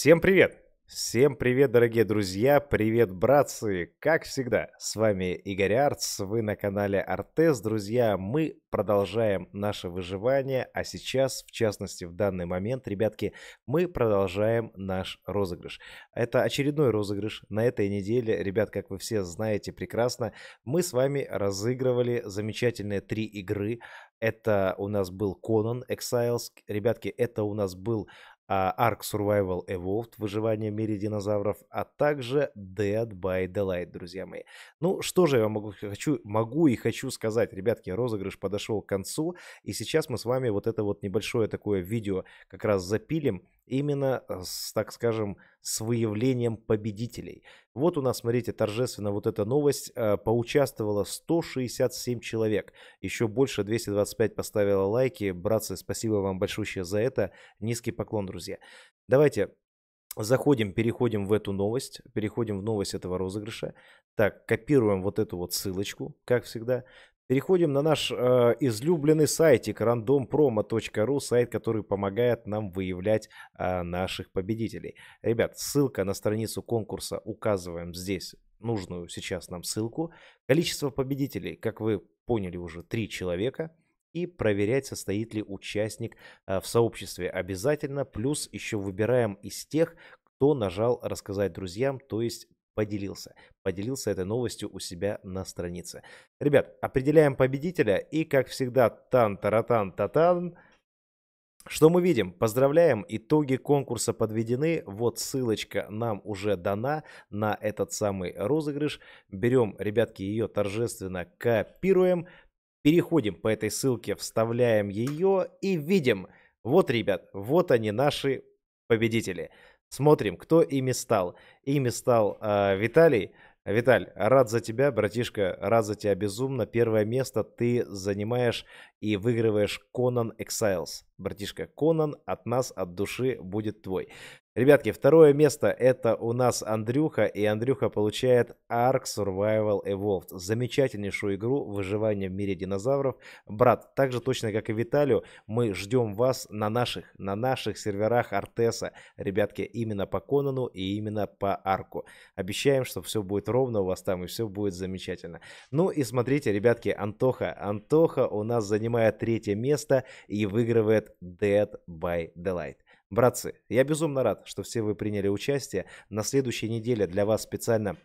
Всем привет! Всем привет, дорогие друзья, привет, братцы! Как всегда, с вами Игорь Артс. вы на канале Артес. Друзья, мы продолжаем наше выживание, а сейчас, в частности, в данный момент, ребятки, мы продолжаем наш розыгрыш. Это очередной розыгрыш на этой неделе. Ребят, как вы все знаете прекрасно, мы с вами разыгрывали замечательные три игры. Это у нас был Conan Exiles. Ребятки, это у нас был а, Ark Survival Evolved, выживание в мире динозавров, а также Dead by Daylight, друзья мои. Ну, что же я могу, хочу, могу и хочу сказать, ребятки, розыгрыш подошел к концу, и сейчас мы с вами вот это вот небольшое такое видео как раз запилим, именно э, с, так скажем, с выявлением победителей. Вот у нас, смотрите, торжественно вот эта новость. Э, поучаствовало 167 человек. Еще больше 225 поставило лайки. Братцы, спасибо вам большое за это. Низкий поклон, друзья. Давайте Заходим, переходим в эту новость, переходим в новость этого розыгрыша. Так, копируем вот эту вот ссылочку, как всегда. Переходим на наш э, излюбленный сайтик randompromo.ru, сайт, который помогает нам выявлять э, наших победителей. Ребят, ссылка на страницу конкурса указываем здесь нужную сейчас нам ссылку. Количество победителей, как вы поняли уже, три человека и проверять, состоит ли участник э, в сообществе обязательно. Плюс еще выбираем из тех, кто нажал «Рассказать друзьям», то есть поделился. Поделился этой новостью у себя на странице. Ребят, определяем победителя и, как всегда, тан-таратан-татан. Что мы видим? Поздравляем, итоги конкурса подведены. Вот ссылочка нам уже дана на этот самый розыгрыш. Берем, ребятки, ее торжественно копируем. Переходим по этой ссылке, вставляем ее и видим. Вот, ребят, вот они наши победители. Смотрим, кто ими стал. Ими стал э, Виталий. Виталь, рад за тебя, братишка, рад за тебя безумно. Первое место ты занимаешь и выигрываешь Conan Exiles. Братишка, Конан от нас, от души будет твой. Ребятки, второе место это у нас Андрюха, и Андрюха получает Ark Survival Evolved. Замечательнейшую игру выживания в мире динозавров. Брат, так же точно как и Виталию, мы ждем вас на наших, на наших серверах Артеса. Ребятки, именно по Конану и именно по Арку. Обещаем, что все будет ровно у вас там и все будет замечательно. Ну и смотрите, ребятки, Антоха. Антоха у нас занимает третье место и выигрывает Dead by Delight. Братцы, я безумно рад, что все вы приняли участие. На следующей неделе для вас специально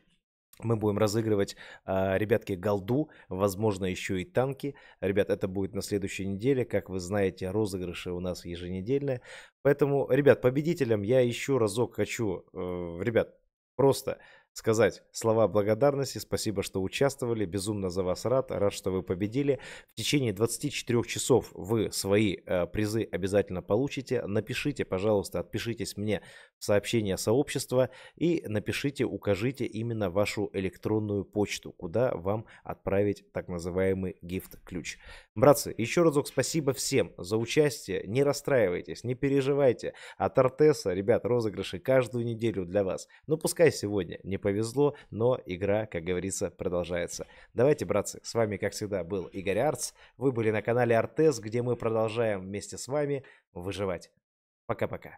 мы будем разыгрывать, а, ребятки, голду, возможно, еще и танки. Ребят, это будет на следующей неделе. Как вы знаете, розыгрыши у нас еженедельные. Поэтому, ребят, победителям я еще разок хочу, э, ребят, просто Сказать слова благодарности, спасибо, что участвовали, безумно за вас рад, рад, что вы победили. В течение 24 часов вы свои э, призы обязательно получите. Напишите, пожалуйста, отпишитесь мне в сообщение сообщества и напишите, укажите именно вашу электронную почту, куда вам отправить так называемый гифт-ключ. Братцы, еще разок спасибо всем за участие. Не расстраивайтесь, не переживайте. От Артеса, ребят, розыгрыши каждую неделю для вас. Ну, пускай сегодня не повезло, но игра, как говорится, продолжается. Давайте, братцы, с вами, как всегда, был Игорь Арц. Вы были на канале Артес, где мы продолжаем вместе с вами выживать. Пока-пока.